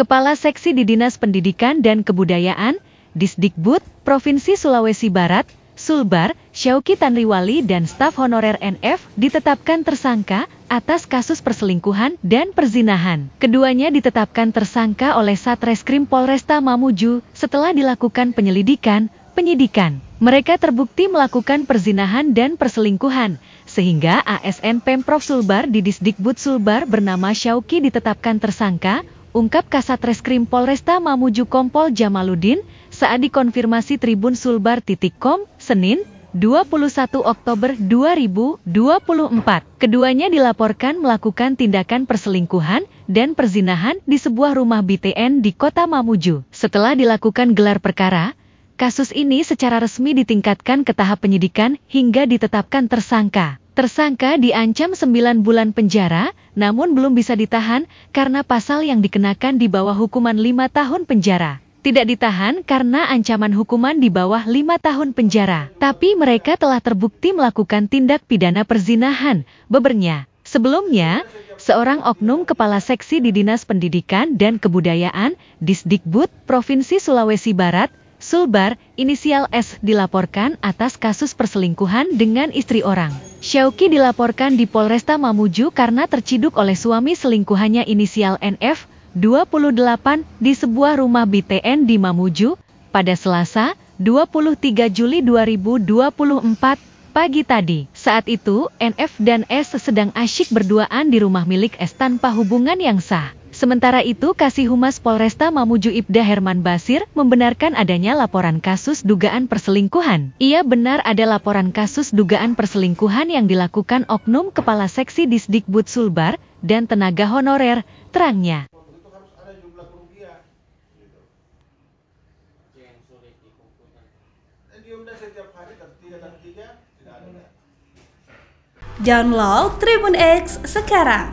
Kepala Seksi di Dinas Pendidikan dan Kebudayaan, Disdikbud, Provinsi Sulawesi Barat, Sulbar, Syauki Tanriwali dan staf honorer NF ditetapkan tersangka atas kasus perselingkuhan dan perzinahan. Keduanya ditetapkan tersangka oleh Satreskrim Polresta Mamuju setelah dilakukan penyelidikan, penyidikan. Mereka terbukti melakukan perzinahan dan perselingkuhan, sehingga ASN Pemprov Sulbar di Disdikbud Sulbar bernama Syauki ditetapkan tersangka ungkap Kasat Reskrim Polresta Mamuju Kompol Jamaludin saat dikonfirmasi Tribun Sulbar.com, Senin, 21 Oktober 2024. Keduanya dilaporkan melakukan tindakan perselingkuhan dan perzinahan di sebuah rumah BTN di kota Mamuju. Setelah dilakukan gelar perkara, kasus ini secara resmi ditingkatkan ke tahap penyidikan hingga ditetapkan tersangka. Tersangka diancam 9 bulan penjara, namun belum bisa ditahan karena pasal yang dikenakan di bawah hukuman 5 tahun penjara. Tidak ditahan karena ancaman hukuman di bawah 5 tahun penjara. Tapi mereka telah terbukti melakukan tindak pidana perzinahan, bebernya. Sebelumnya, seorang oknum kepala seksi di Dinas Pendidikan dan Kebudayaan, Disdikbud, Provinsi Sulawesi Barat, Sulbar, inisial S dilaporkan atas kasus perselingkuhan dengan istri orang. Syauki dilaporkan di Polresta Mamuju karena terciduk oleh suami selingkuhannya inisial NF, 28, di sebuah rumah BTN di Mamuju, pada Selasa, 23 Juli 2024, pagi tadi. Saat itu, NF dan S sedang asyik berduaan di rumah milik S tanpa hubungan yang sah. Sementara itu, Kasih Humas Polresta Mamuju Ibda Herman Basir membenarkan adanya laporan kasus dugaan perselingkuhan. Ia benar ada laporan kasus dugaan perselingkuhan yang dilakukan Oknum Kepala Seksi Disdikbud Sulbar dan tenaga honorer, terangnya. Download Tribun X sekarang